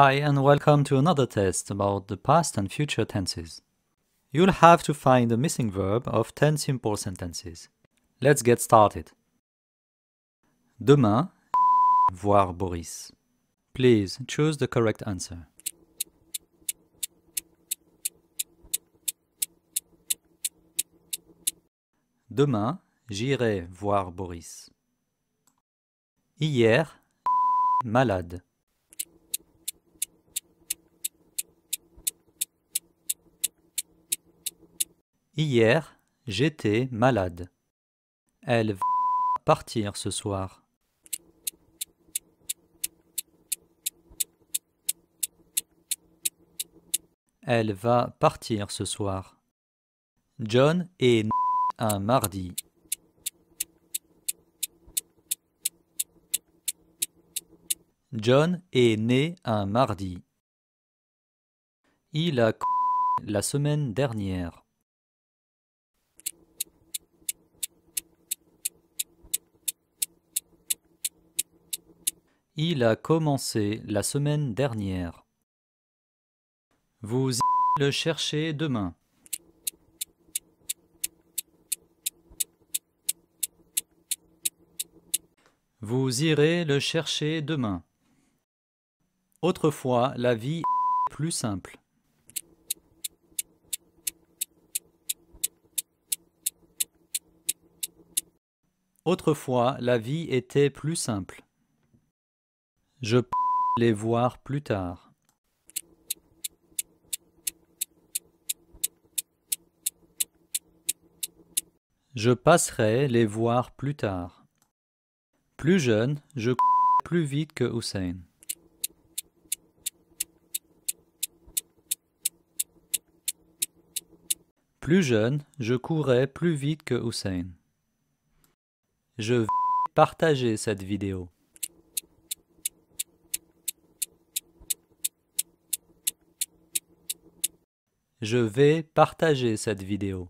Hi and welcome to another test about the past and future tenses. You'll have to find the missing verb of 10 simple sentences. Let's get started. Demain, voir Boris. Please choose the correct answer. Demain, j'irai voir Boris. Hier, malade. Hier, j'étais malade. Elle va partir ce soir. Elle va partir ce soir. John est né un mardi. John est né un mardi. Il a la semaine dernière. Il a commencé la semaine dernière. Vous le cherchez demain. Vous irez le chercher demain. Autrefois, la vie est plus simple. Autrefois, la vie était plus simple. Je les voir plus tard. Je passerai les voir plus tard. Plus jeune, je courais plus vite que Hussein. Plus jeune, je courais plus vite que Hussein. Je vais partager cette vidéo. je vais partager cette vidéo.